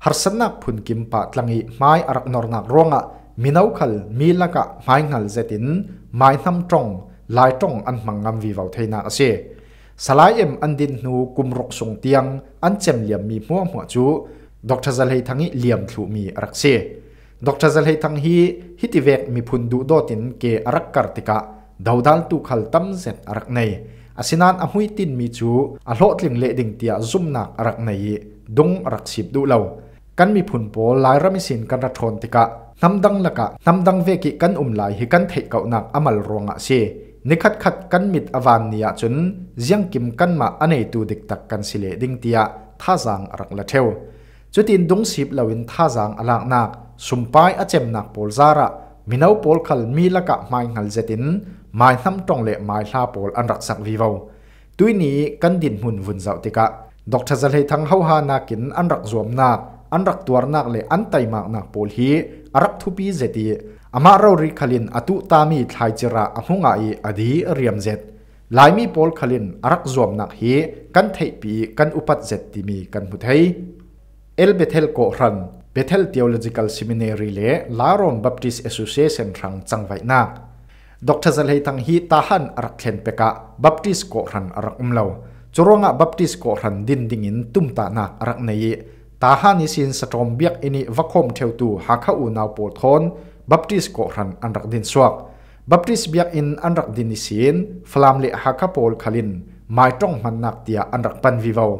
ฮัรสนักพุนกิมปะตลังอีไม้อรักนอร์นักร่วงอ่ะมีนาวขัลมีลักะไม่งัลเจตินไม่ทนำตรงลายตรงอันมังงามวิวาวเทนาเสสลายเอ็มอันดินนูกุมรกสงเตียง อันเจมเหลี่ยมมีหัวหัวจูดอกจัลเลทังนี้เหลี่ยมถูมีรักเสดอกจัลเลทังฮีฮิติเวกมีพุนดูโดตินเกอรักกัติกะดาวดัลตุขัลตั้มเซตรักในอาสินันอหุยตินมีจูอโลดลิงเลดิงเตียซุมนักรักในดงรักสิบดูเลากันมีผุนโปลายรมิสินกันรัชนติกะ namdang laka namdang ve ki kan um lai hi kan thei kau nak amal ronga se nikhat khat kan mit avan nia chun jiang kim kan ma anei tu dik tak kan sile ding tia tha jang rak la theo chutin dung sip lawin tha jang alak nak sumpai achem nak pol zara minau pol khal mi laka mai ngal zetin mai tham tong le mai hla pol an rak sak vi vau tuy ni kan din hun vun zau tika doctor zal hei thang ho ha nakin an rak zuam nak an rak tuar nak le an tai mak nak pol hi อรักทุบีเจตีอามาเราริคลินอตุตามีทายจระอุงไออดีเรียมเจตไลมีปอลคลินอรักจอมนักเฮกันเทปีกันอุปัตเจตีมีกันมุทัยเอลเบเทลโกรันเบเทลเทโอโลจิคอลซิมินารีเล่ลารอนบัพติสเอสโเซชันรังจังไวนักด็ออกเตร์เซลเฮตังฮีตาหันอรักเชนเปกะบัพติสโกรันอรักอุมเลวจรวงะบัพติสโกรันดินดิงินตุมตานักอรักเนยตาฮานิสินสตรอมเบียกอินิวัคมเทวตูหาข้าอูนาวปูททนบัพติสโกรันอันรักดินสวกบัพติสเบียกอินอันรักดินนิสินฟลามเลหาข้าปูลคลินไม่ต้องมันนักเตียอันรักปันวิวาว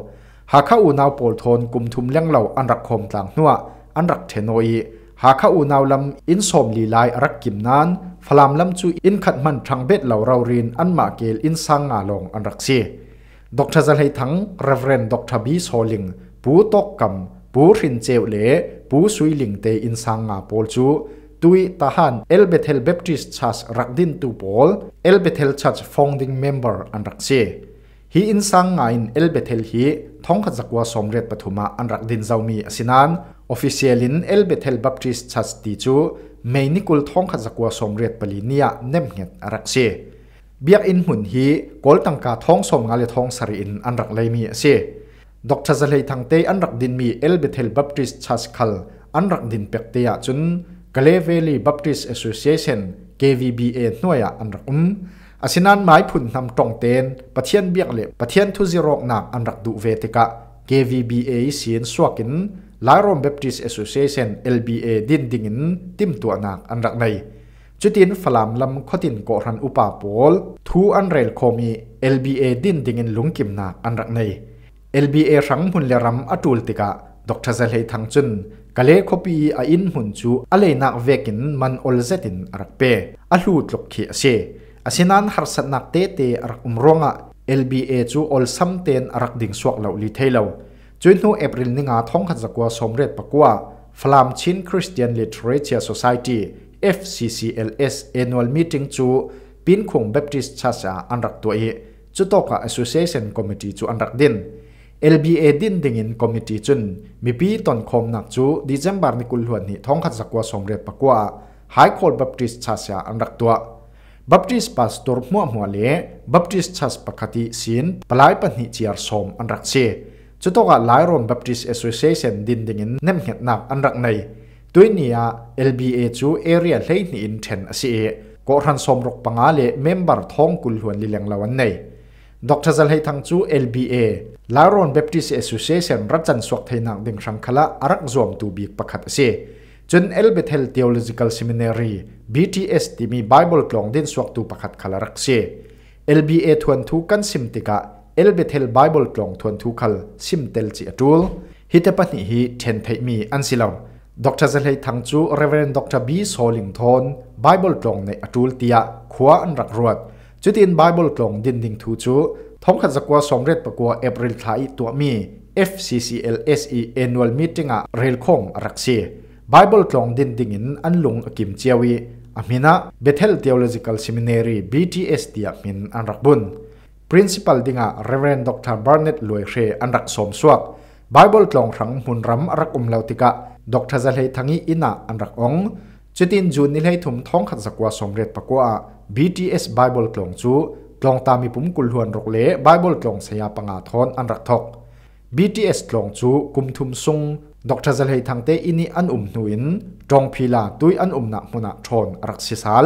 หาข้าอูนาวปูททนกลุ่มทุมเลี้ยงเหล่าอันรักคมต่างนัวอันรักเทโนอีหาข้าอูนาวลำอินสมลีลายรักกิมนั้นฟลามลำจูอินขัดมันทางเบ็ดเหล่าเราเรียนอันมาเกลอินสังอาลงอันรักเสียดรจทะเลทั้งเรเวนดอกทบีโซลิงปูตกกำปูรินเจวเล่ปูสุยลิงเตอินสังอาโพลจูตุยทหารเอลเบเทลเบปติสชัสรักดินตูโอลเอลเบเทลชัสฟองดิงเมมเบอร์อันรักเซฮีอินสังงาอินเอลเบเทลฮีท้องขจักวาสมเร็จปฐุมาอันรักดินเจ้ามีสินันออฟฟิเชียลินเอลเบเทลเบปติสชัสตีจูเมนิกุลท้องขจักวาสมเร็จปลีเนียเนมเงอันรักเซเบียกอินหุ่นฮีกอลตังกาท้องสมงาเลท้องสรีอินอันรักเลยมีเซ Dr. Zalhei Thangte anrak din mi Elbethel Baptist Church khal anrak din pekte ya chun Kale Valley Baptist Association KVBA noya anrak um asinan mai phun nam tong tên pathian biak le pathian thu zirok na anrak du ve tika KVBA sin swakin Lairom Baptist Association LBA din dingin tim tua nak anrak nei làm lâm lam khotin ko ran upa pol thu anrel khomi LBA din dingin lungkim na anrak này. LBA rang hun le ram atul tika Dr. Zalhei thang chun kale khopi a in hun chu ale nak vekin man ol zetin arakpe a hlu tlok khi ase asinan har sat nak te te arak umronga LBA chu ol sam ten arak ding suak lo li thailo chuin nu April ni nga thong khat zakwa somret pakwa Flam Chin Christian Literature Society FCCLS annual meeting chu Pinkong Baptist Church anrak tuai chu toka association committee chu anrak din LBA din dingin committee chun mipi ton khom nak chu December ni kul huan ni thong khat zakwa somre pakwa High Court Baptist Church an raktua Baptist pastor mua mua le Baptist Church pakati sin palai pan ni chiar som an rak che chu to ga Lairon Baptist Association din dingin nem het nak an rak nei tuinia LBA chu area hlei ni in then ase ko ran som rok panga le member thong kul huan li leng lawan nei ดรจัลให้ทั้งจู LBA ลารอนเบปติสเอสโซเชชันรัจันสวกไทยนักดิ่งสังคละอารักจอมตูบีปักขัดเสจนเอลเบเทลเทโอโลจิคอลเซมินารี BTS ที่มีไบเบิลกลองดินสวกตูปักขัดคลารักเส LBA ทวนทูกันซิมติกะเอลเบเทลไบเบิลกลองทวนทูคัลซิมเตลจีอตูลฮิตปนิฮีเทนไทมีอันสิลอมดรจัลให้ทั้งจูเรเวนดรบีโซลิงทอนไบเบิลกลองในอตูลเตียขวานรักรวดจุดอินไบเบิลกลงดินดิงทูจูท้องขัดสกว่สมเร็จประกวาเอปริลทายตัวมี FCCLSE Annual Meeting อะเรลคงรักเซีไบเบิลกลงดินดิงอินอันลุงกิมเจียวีอามินะ Bethel Theological Seminary BTS เดียมินอันรักบุญ Principal ดิงอะ Reverend Dr. Barnett ลวยเรอันรักสมสวกไบเบิลกลองรังมุนรำรักอุมเลาติกะร r จะเลทังอีอินะอันรักองจุดินจูนนให้ทุมท้องขัดสกว่าสมเร็จปกว่า BTS Bible กลองจูกลองตามีปุ่มกุลหวนรกเล Bible กลองสยามปงาทอนอันรักทก BTS กลองจูกุมทุมซุงดรจะเลทางเตอินีอันอุ่มนุินจงพิลาด้วยอันอุ่มหนักมุนักทอนรักสิสาล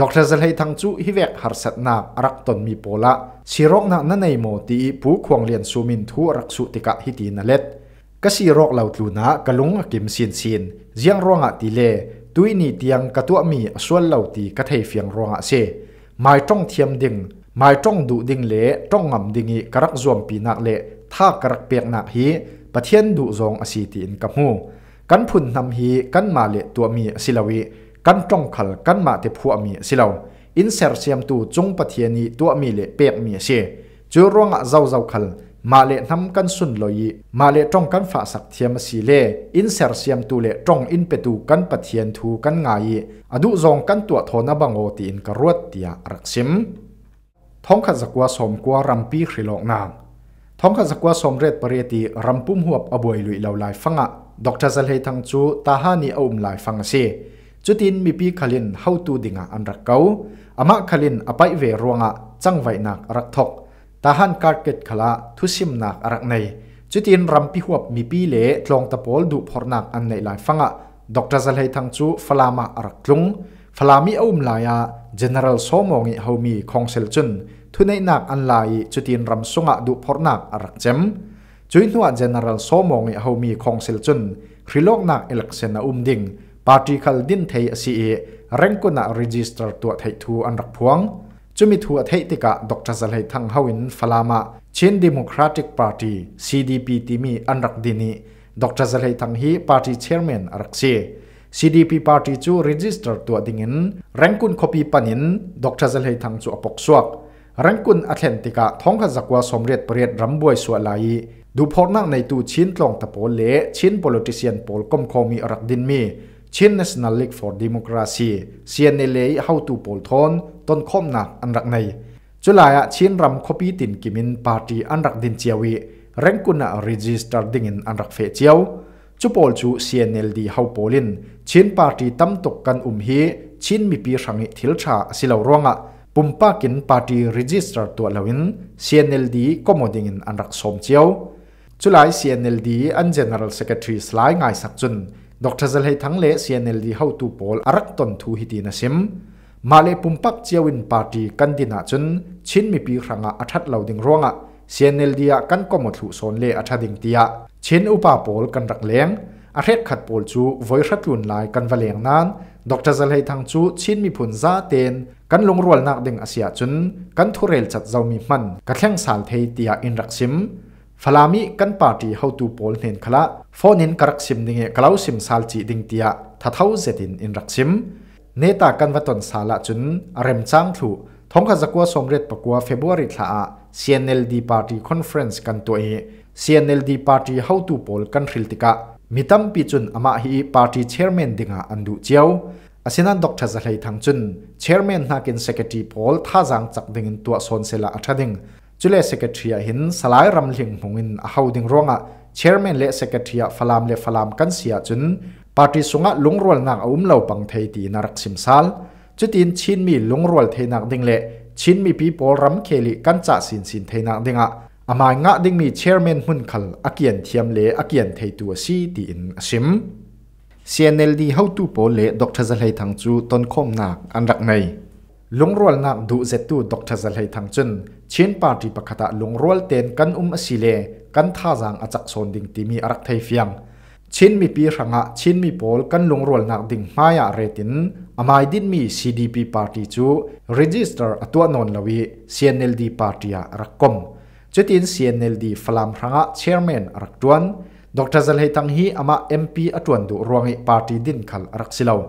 ดรจะเลทางจูฮิเวกฮาร์สัตนารักตนมีโพละชิรกนักนันในโมตีผู้ควงเลียนสูมินทูรักสุติกะฮิตินเล็ดกษีรกเหล่าตูนะกลุงกิมเซียนเซียนเจียงร่วงอติเล tuini tiang katu mi aswal lo ti ka thei fiang ronga se mai tong thiam ding mai tong du ding le tong ngam ding i karak zuam pi nak le tha karak pek nak hi pathian du zong asi ti in ka mu kan phun nam hi kan ma le tu mi silawi kan tong khal kan ma te phu mi silaw in ser siam tu chung pathiani tu mi le pek mi se chu ronga zau zau khal มาเล่นทำกันสุนลอยมาเล่จ้องกันฝาสักเทียมสีเล่อินเสรเซียมตูเล่จ้องอินเปตูกันปะเทียนทูกันง่ายอดุจงกันตัวทนบังโอตีนกรวดเตียรักซิม ท้องขจักวสมกัวรัมปีขรโลกนางท้องขจักวสมเรตปริยติรัมปุ่มหัวบอบวยลุยเหล่าลายฟังะดอกจัสเลทังจูตาฮานีเอามลายฟังเสจุดินมีปีขลินเฮาตูดิงะอันรักเกาอามาขลินอภัยเวรวงะจังไวนักรักทอกตาหันการเกิดขลาทุสิมนักอรักในจุดินรัมพิหวบมีปีเล่ลงตะโพลดูพอนักอันในหลายฟังะดอกจัลให้ทงจูฟลามาอรักลุงฟลามีอุมลายา general สมองเฮามีคองเซลจุนทุนในนักอันลายจุดินรำมสุงะดูพอนักอรักเจมจุยนัว general สมองเฮามีคองเซลจุนคริโลกนักเอลักเซนอุมดิ่ง particle din thei si e rengkuna register tu thei t ท u an rak phuang จุมิทัวเทติกะดรสเลทังฮาวินฟลามาชินดิโมคราติกพาร์ตี้ CDP ทีมีอันรักดินีดรสเลทังฮีพาร์ตี้เชียร์แมนรักเซ่ CDP พาร์ตี้จูรีจิสเตอร์ตัวดิ่งินรังคุนคัปปี้ปนินดรสเลทังจูอปอกสวกเรังคุณอัตเลนติกะท้องขจักว่าสมเร็จเปรียดรำบวยสวลายดูพอนักในตูชินตลงตะโพเลชินโปลิติเซียนโปลกมคมีอรักดินมี Chin National League for Democracy CNLA how to pol thon ton khom na an rak nei chulaya à, chin ram khopi tin kimin party an rak din chiawi rengkuna register dingin an rak fe chiao chu pol chu CNLD how polin chin party tam tok kan um hi chin mi pi rangi thil tha silo ronga pumpa kin party register to lawin CNLD komoding in an rak som chiao chulai CNLD an general secretary slai ngai sak chun Dr. Zalhei Thangle CNLD how to poll arak ton thu hiti na sim male pumpak chiawin party kandina chun chinmi pi khranga athat loading ronga CNLD a kan komo thu son le athading tia chin upa poll kan rak leng a hret khat poll chu voi hratlun lai kan valeng nan Dr. Zalhei thang chu chinmi phun za ten kan longrual nak ding asia chun kan thurel chat zomi man ka thleng sal thei tia in rắc sim ฟลามิกันปาร์ตี้เฮาตูโพลเนนคละฟอนินกรักซิมดิเงคลาวซิมซาลจีดิงเตียทัทเฮาเซตินอินรักซิมเนตากันวัตนซาละจุน เรมจ้างถูทงขจักวาสมเร็จปกวัวเฟบรุรีทละ CNLD Party c คอนเฟรนซ์กันตัวเอเเซียนอ CNLD Party เฮาตูโพลกันริลติกะมิตัมปีจุนอามาฮีปา p a r t เชียร์แมนดิงาอันดูเจียวอาเซนันดอกทัศเลยทางจุนเชียร์แมนนักินเซก r e t a r y ท่าจังจักดิงตัวโซนเซลาอัชดิงจุเลสเกตทียหินสลายรำเลียงหงินอาาวดิงร้วงอ่ะเชร์แมนเลสเกตทียฟลามเลฟลามกันเสียจุนปาร์ติสุงะลุงรวลนักอุ้มเหล่าปังเทตีนรักซิมซัลจุดินชินมีลุงรวลเทนักดิงเลชินมีปีโปลรำเคลิกันจ่าสินสินเทนักดิงอ่ะอามายงะดิงมีเชร์แมนหุ่นขลอาเกียนเทียมเลอาเกียนเทตัวซีตีอินซิม c ลดีเฮาตูโปเลดอกทะเลทางจูต้นคมหนักอันรักในลุงรวลนักดูเจตูดอกทะเลทางจุนชินปาร์ติปะคตะลงรัวเตนกันอุ้มอสิเลกันท่าจางอาจักสนดิ่งตีมีอรักไทยฟียงชินมีปีรังะชินมีโพลกันลงรัวนักดิ่งมายาเรตินอามายดินมี CDP ปาร์ติจูรีจิสเตอร์ตัวนนลวีซีเเนอลดีปาร์ติอารักกมจุดินเอลดีฟลามรังะเชียร์แมนรักดวนดรจัลเฮตังฮีอามา MP อตวนดูรวงปาร์ติดินขัลรักสิลาว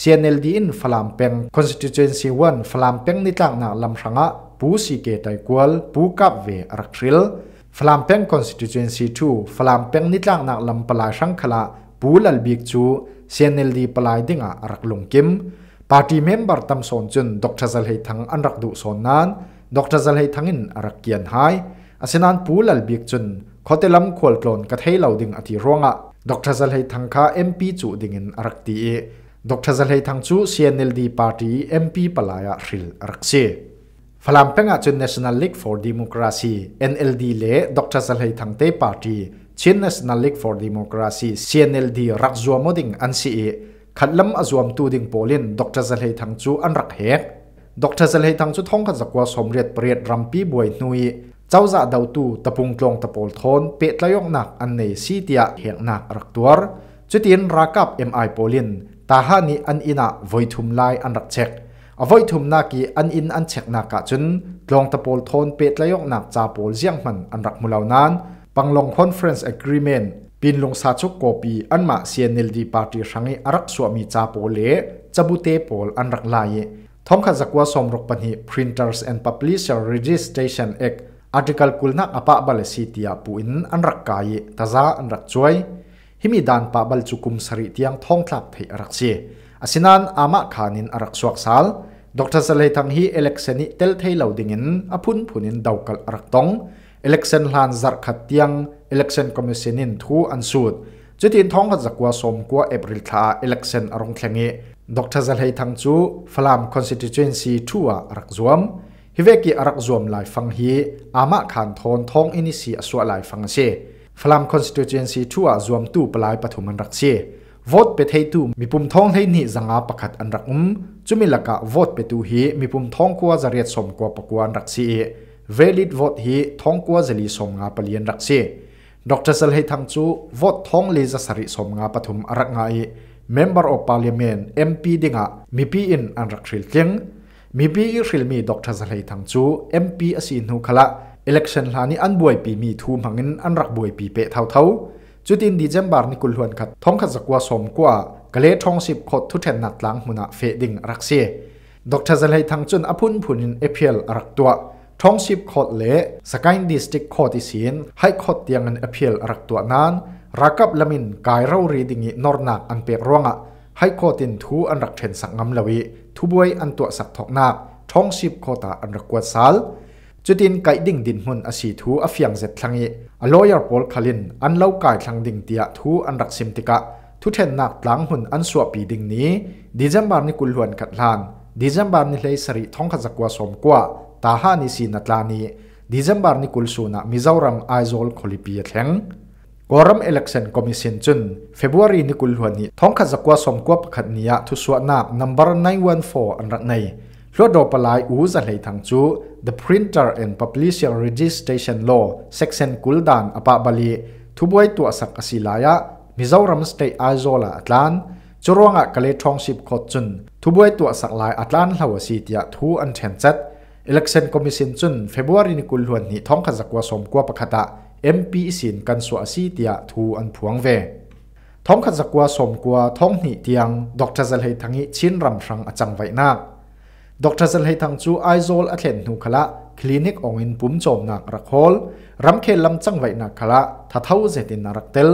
CNLD in Falampeng constituency 1 Falampeng ni tlak na lamranga pu si ke tai kwal pu kap ve raktril Falampeng constituency 2 Falampeng ni tlak na lampala shangkhala pu lalbik chu CNLD palai dinga raklung kim party member tam son chun Dr. Zalhei thang anrak du son nan Dr. Zalhei thangin arakian hai asinan pu lalbik chun khotelam khol tlon ka thei lo ding ati ronga Dr. Zalhei thangkha MP chu dingin arakti Dr. Zalhei thang chu CNLD party MP palaya hril arakse. Falam penga chu National League for Democracy NLD le Dr. Zalhei thang te party Chin National League for Democracy CNLD rak zuamoding an si e khatlam azuam tu ding polin Dr. Zalhei thang chu an rak he. Dr. Zalhei thang chu thong khan zakwa somriat priat rampi buai nui cháu dạ đầu tu tập trung trong tập bồi thôn bệ tay ông anh này si tiạ hiện nak rắc tuar chú tiến ra cặp polin ตาฮานีอันอินะไวทุมไลอันรักเช็กอไวทุมนากีอันอินอันเช็กนากะจุนลองตะโพลทนเปิดลายกนักจาโพลเซียงมันอันรักมุลาวนั้นปังลงคอนเฟรนซ์แอกริเมนปินลงสาชุกโกปีอันมาเซียนเนลดีปาร์ตีรังอารักสวมีจาโพเลจะบุเตโพลอันรักไลายทอมขัดจักว่าสมรกปัิ Printers and Publisher Registration Act อ article k u นักอภิบาลสิทธิ i a puin an r a ก k a y t a z าอันรัก h u a ย himi dan pa bal chukum sari tiang thong thlap thei arak chi asinan ama khanin arak suak sal Dr. Saleh thang hi election ni tel thei lo dingin apun phunin daukal arak tong election hlan zar khat tiang election commission in thu an sut chutin thong khat zakwa som kwa april tha election arong thlengi Dr. Saleh thang chu Falam constituency thua arak zuam hiveki arak zuam lai fang hi ama khan thon thong inisi aswa lai fang se si. ฟลัมคอนสติทูเอนซีทัวรวมตู้ปลายปฐมันรักเชวอดเปเทตู้มีปุ่มท้องให้หนีจังอาประกาศอันรักอุ้มจุมิลกะวอดเปตูฮีมีปุ่มท้องกัวจะเรียดสมกัวประกวนรักเชวลิดวอดฮีท้องกัวจะลีสมงาเปลี่ยนรักเชดอดเตอร์เซลใยทั้งจูวอดท้องเลจะสริสมงาปฐมอรักไงเมมเบอร์ออฟพาร์เลเมนต์เอ็มพีดิงะมีพีอินอันรักทริลเทียงมีพีอิทริลมีดอกจะสลใยทั้งจูเอ็มพีอสินุขละ election หลานี้อันบวยปีมีทูมหังงินอันรักบวยปีเปะเท่าเท่าจุดินดีเจมบาร์นิกุลฮวนขัดท้องขัดสกวาสมกว่ากะเลทองสิบขดทุเทนนัดหลังมุนาเฟดิงรักเสียดอจะเลยทางจุนอพุนผุนินเอพีเอลรักตัวท้องสิบขดเละสกายดิสติกขดที่สินให้ขดเตียงงินเอพีเอลรักตัวนั้นรักกับละมินกายเรารีดิงนอร์นักอันเปียกร่วงอ่ะให้ขดตินทูอันรักเทนสังงำลวีทุบวยอันตัวสักทอกนักท้องสิบขดตาอันรักกวดสาลจุดินไกดิ่งดินหุ่นอาสีทูอฟียงเซตทังยีอลอยร์พอลคาลินอันเล่ากายทังดิ่งเตียทูอันรักสิมติกะทุเทนนักหลังหุ่นอันสวปีดิ่งนี้ดิจมบานิกุลหวนขัดหลานดิจมบานิเลสริท้องขจักวาสมกว่าตาฮานิสีนัตลานีดิจมบานิกุลสูนักมิจาวรัมไอโซลคอลิปีแทงกอรัมเอเล็กเซนคอมมิชชั่นจุนเฟบรัวรีนิกุลหวนีท้องขจักวาสมกว่าประคันนียทุสวนนักนัมเบอร์914อันรักในรวดดอปลายอูสันเลยทางจู the printer and publisher registration law section kuldan apa bali thuboi tu asak asilaya mizoram state aizola atlan churonga kale thongship khochun thuboi tu asak lai atlan hlawa si tia thu an then chat election commission chun february ni kul huan ni thong khajakwa som kwa pakhata mp sin kan so asi tia thu an phuang ve thong khajakwa som kwa thong ni tiang dr zalhei thangi chin ram t h rang achang vai n a ดรเซลให้ทางจูไอโซลอัตเลนหูคละคลินิกองอินปุ่มจมนักรักฮอลรำเคลลำจังไวนักคละทัทเท้าเจตินนารักเตล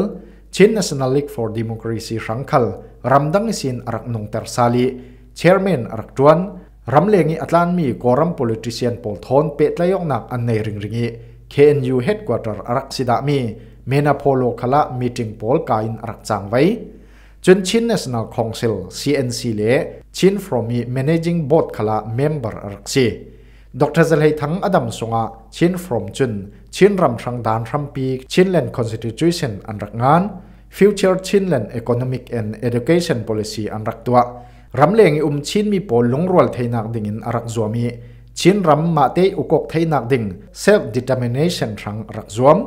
ชินเนชั่นแนลลิกฟอร์ดิ e m ค c r ซ c รังคัลรำดังสินรักนงเตอร์ซาลีเชร์แมนรักจวนรำเลงีอัตลันมีกอรัม politician ปอลทอนเปิดไลยองนักอันในริงริงี KNU headquarter รักสิดามีเมนาโพโลคละมีจิงปอลกายนรักจังไว chun chin national council cnc le chin from hi managing board khala member arksi dr zalhei thang adam sunga chin from chun chin ram thang dan ram pi chin constitution an rak ngan future chin economic and education policy an rak tua ram leng um chin mi pol long rol theinak ding in arak zomi chin ram ma te ukok theinak ding self determination thang rak zom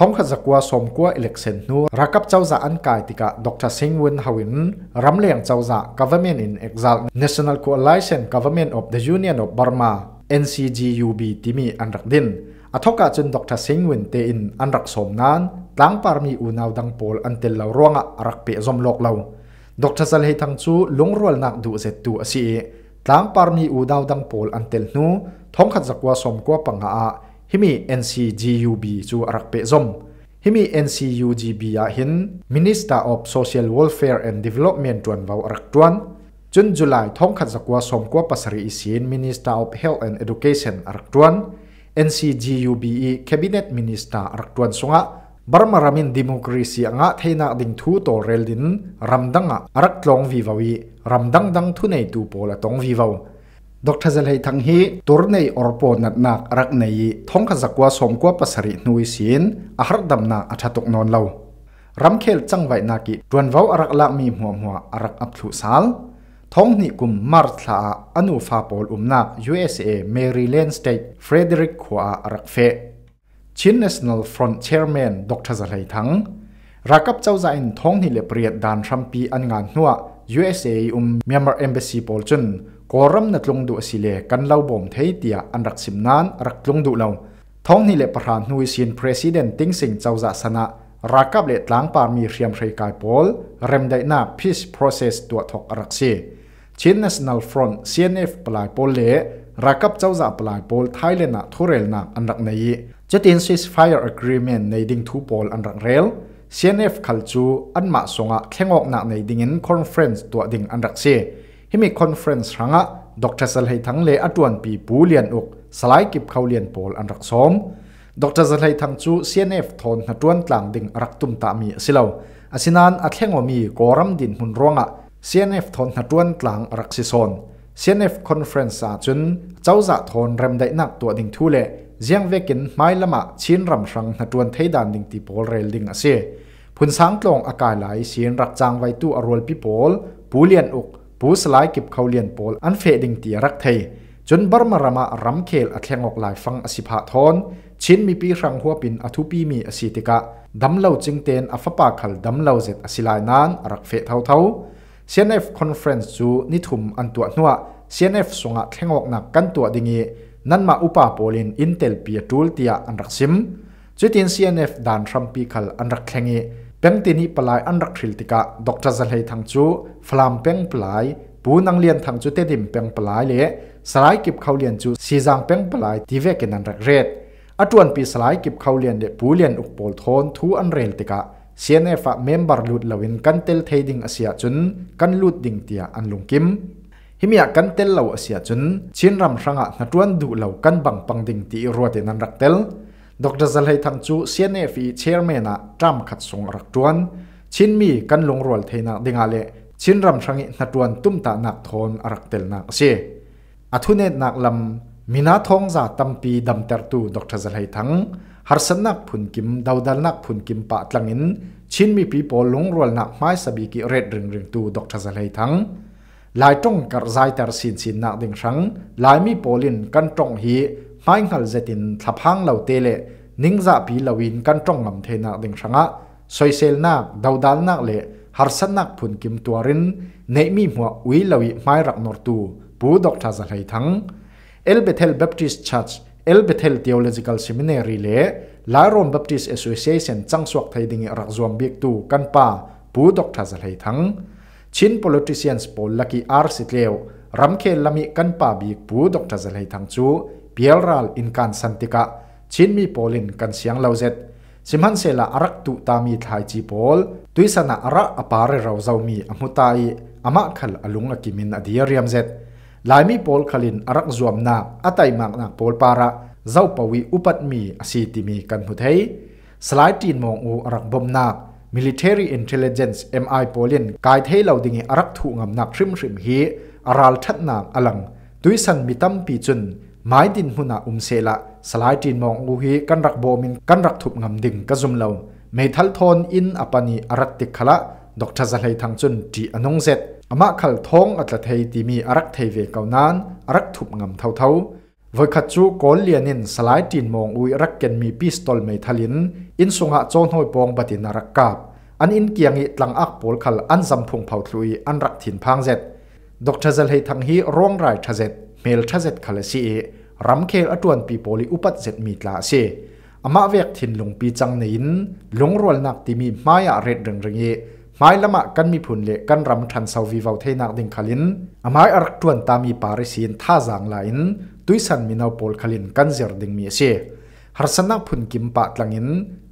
ทงขจักวัวสมกัวอิเล็กเซนนูรักับเจ้าจ่าอันกายติกะดรสิงห์วินฮาวินรำเลียงเจ้าจ่า government in exile national coalition government of the union of burma NCGUB ที่มีอันรักดินอทกาจนดรสิงห์วินเตอินอันรักสมนั้นตั้งปาร์มีอูนาวดังโพลอันเตลลาร่วงอรักเปียสมโลกเลาดรสัลเฮทังจูลงรัวนักดูเจตูอสีตั้งปาร์มีอูนาวดังโพลอันเตลนูทงขจักวัวสมกัวปังอา himi NCGUB chu arak pe zom himi NCUGB a hin Minister of Social Welfare and Development tuan vau arak tuan chun July thong khat zakwa somkwa pasari isin Minister of Health and Education arak tuan NCGUBE Cabinet Minister arak tuan sunga Burma ramin democracy anga theina ding thu to rel din ramdanga arak tlong vi vawi ramdang dang thu nei tu pola tong vi vau ดรเจลเลยทั้งฮีตัวในอรปนัดนักรักในท้องขจักว่าสมกว่าภาษารินุยเสียนอาหารดำนาอัชตกนอนเล่ารำเคลจังไวนากิดวนว้าอรักละมีหัวหัวอรักอับสุสาลท้องนิกุมมาร์ทลาอนุฟาโปลอุมนัก USA Maryland State Frederick ขวาอรักเฟชินเนส i o ลฟรอน o n t Chairman ดรเจลเห้ทั้งรักับเจ้าใจท้องนิเลเปรียดดานรัมปีอันงานหัว USA อุมเมียมาร์เอมบสซีปลจุนกรมนัดลงดูสิเลกันเล่าบ่มเทียอันรักสิมนานรักลงดูเราท้องนี่เลประธานนุยเซียนประธานติงสิงเจ้าจักสนะรักกับเลตหลังปามีเรียมไรกายพอลเรมได้หน้าพิสโปรเซสตัวทอกรักเซชินเนสแนลฟรอนซีเอ็นเอฟปลายพอลเล่รักกับเจ้าจักปลายพอลไทยเล่นนะทุเรลนาอันรักในยีจะตินซิสไฟร์อะกรีเมนในดิงทูพอลอันรักเรลซีเอ็นเอฟขัลจูอันมาส่งอ่ะแข่งออกหนักในดิงอินคอนเฟรนซ์ตัวดิงอันรักเซิมิคอนเฟรนซ์รังะดรสลัยทั้งเลอตวนปีปูเลียนอุกสลายกิบเขาเลียนโปลอันรักสมดรสลัยทั้งจูซีเอนเอฟทอนนัตวนตลางดิ่งรักตุมตามีสิเลวอาศินันอัตแห่งมีกอรัมดินหุนร่วงะซีเอนเอฟทอนนัตวนตลางรักสิซอนซีเอนเอฟคอนเฟรนซ์อาจุนเจ้าจะทอนเริ่มได้นักตัวดิ่งทุเลเจียงเวกินไม่ละมาชินรำรังนัดวนเทดานดิ่งตีโปลเรลดิ่งอาเซพุนสังตลงอากาศไหลเสียนรักจางไว้ตู้อรวลพิโปลปูเลียนอุกปูสลายกิบเขาเลียนโปลอันเฟดิงตีรักไทย จนบรมารามารำเคลอัทแงออกลายฟังอสิภาทอน ชินมีปีรังหัวปินอทุปีมีอสิติกะดำเล่าจิงเตนอฟปาคัลดำเล่าเจ็ดอสิลายนานรักเฟเท่าเท่า CNF conference จูนิทุมอันตัวนัว CNF สงะแ่งออกหนักกันตัวดิงีนั่นมาอุปาโปลินอินเตลเปีทูลเตียอันรักซิมจุดิน CNF ด่านทรัมปีคัลอันรักแ่งีเป็นตินีปลายอันรักทิลติกะดรจันเฮทังจูฟลามเป็งปลายปูนังเลียนทังจูเตดิมเป็งปลายเลยสลายกิบเขาเลียนจูซีจังเป็งปลายที่เวกินันรักเรดอัจวนปีสลายกิบเขาเลียนเดปูเลียนอุกโปลทอนทูอันเรลติกะเซียนเอฟะเมมบาร์ลุดเลวินกันเตลเทดิงอาเซียจุนกันลุดดิงเตียอันลุงกิมหิมยากันเตลเลวอาเซียจุนชียนรำสังะนัจวนดูเลวกันบังปังดิงตีรัวเตนันรักเตลดรจัลไฮทังจูเซียนเอฟีเชียร์แมนะจำขัดสงรักจวน ชินมีกันลงรวลเทนักดิงาเลชินรำชังอินัดวนตุ้มตาหนักทนรักเตลนักเสียอทุเนตนักลำมินาทองจาตัมปีดัมเตอร์ตูดรจัลไฮทังฮาร์สนักพุนกิมดาวดานักพุนกิมปะตลังอิน ชินมีปีโปลงรวลนักไม้สบีกิเรดริงริงตูดรจัลไฮทังหลายตรงกัดใจแต่สินสินนักดิงชังหลายมีโปลินกันตรงฮี hai ngal zetin thlapang lo te le ningza pi loin kan tong ngam the na ding thanga soisel na daudal nak le harsan nak phun kim tuarin neimi hwa ui lowi mai rak nor tu pu dok tha za lai thang el bethel baptist church el bethel theological seminary le laron baptist association changsuak thaiding rak zuam bik tu kan pa pu dok tha za lai thang chin politicians pol laki ar sitleo ramkhe lami kan pa bik pu dok tha za lai thang chu พียรัลอินการสันติกะชินมีโพลินกันเสียงเลวเซตดสิมันเซลาอรักตุตามีทายจีโพลตุยสนาอรักอปาเรราวเซมีอมุตายอมาคัลอลุงกิมินอดีเรียมเซตดไลมีโพลคลินอรักจวมนาอัตัยมากนาโพลปาระเจ้าปวีอุปัตมีอสีติมีกันหุเทยสไลตินมองอูอรักบมนา military intelligence mi polin kai t h e เ lo dingi arak thu n g ก m n ม k thrim thrim hi aral that n a ั a l a ต g tuisan mitam pi c tin mai din huna umsela salai tin mong căn rắc uhi kanrak bomin kanrak thup ngam ding ka zum lo meithal thon in apani arak ti khala doctor zalhei chun ti anong zet ama khal thong atla thei ti mi arak thei ve kaunan arak thup thâu, thau thau voi khat chu kol lianin salai tin mong ui rak ken mi pistol meithalin in sunga chon hoi pong batin arak kap an in kiangi tlang ak pol khal an zam phung phau thlui an rak thin phang zet doctor zalhei thang hi rong rai tha zet เมลทาเจ็ดขลสีรำเคลอตวนปีโปลิอุปัตเจ็ดมีตลาเสอามาเวกทินลงปีจังนินลงรวลนักที่มีไม้อะเร็ดเริงเริงเยไม้ละมะกันมีผุนเละกันรำทันเสาวีวาวเทนักดิงขลินอามาอรักตวนตามีปาริสีนท่าจางไลน์ตุยสันมีนาโปลขลินกันเจรดิงมีเสฮารสนักพุนกิมปะตลังิน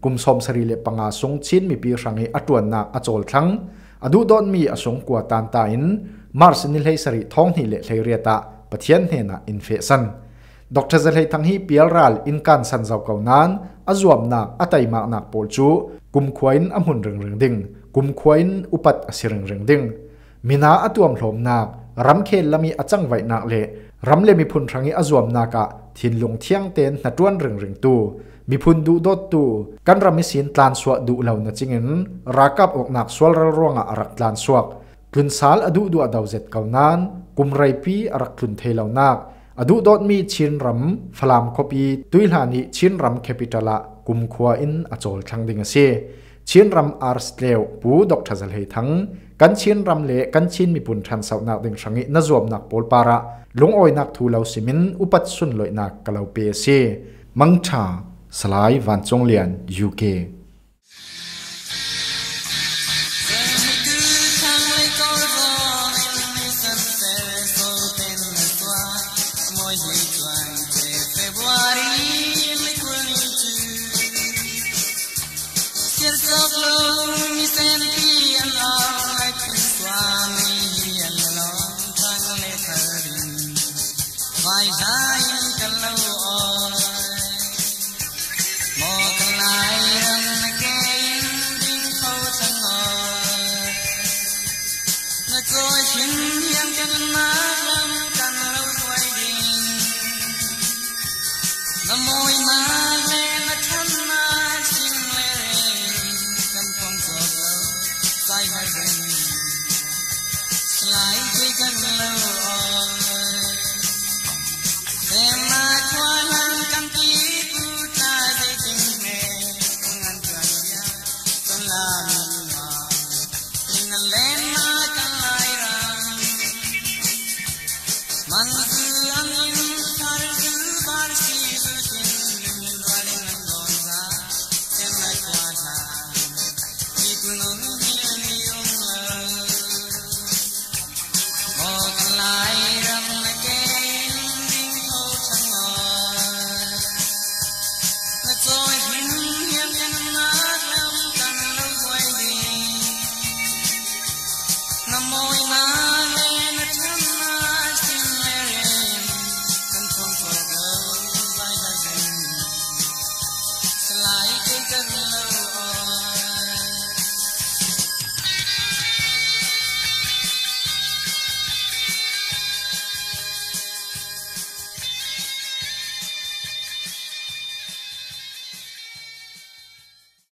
กุมสมสรีเลปังอาสงชินมีปีรังเออตวนนักอโจลทังอดูดอนมีอสงกัวตานตาอินมาร์สนิเลสรีท้องหิเลเลเรียตาพัฒน์เนอินเฟสันดรจะให้ทั้งฮีเปียร์รัลอินการสันเจ้าเก่านั้นอาจวบหนักอัตัยมากหนักปวดจูกุมควินอมหุนเริงเริงดิ่งกุมควินอุปัตสิเริงเริงดิ่งมีนาอตัวมหลมหนักรำเคนละมีอาจังไว้หนักเละรำเลมีพุนทั้งฮีอาจวบหนักอะทิ้นลงเที่ยงเต็นนัดวนเริงเริงตู่มีพุนดูดตู่กันรำมิสินตานสวกดูเหล่านั่งจิงเงินรากับอกหนักสวลระรวงอารักตานสวกทุนสาลอดูดูอดาวเจ็ดเกานานกุมไรปีอรักทุนเทเลานักอดูดอดมีชินรำฟลามคบีตุยลานิชินรำแคปิตาละกุมควาอินอจอลชังดิงเซชินรำอาร์สเลวปูดอกทัศเลทั้งกันชินรำเลกันชินมีปุ่นทันสาวนักดิงชังินจวบนักโปลปาระลงอ้อยนักทูเลาสิมิน อุปัตสุนลอยนักกลาวเปเสีมังชาสลายวันจงเลียนยูเก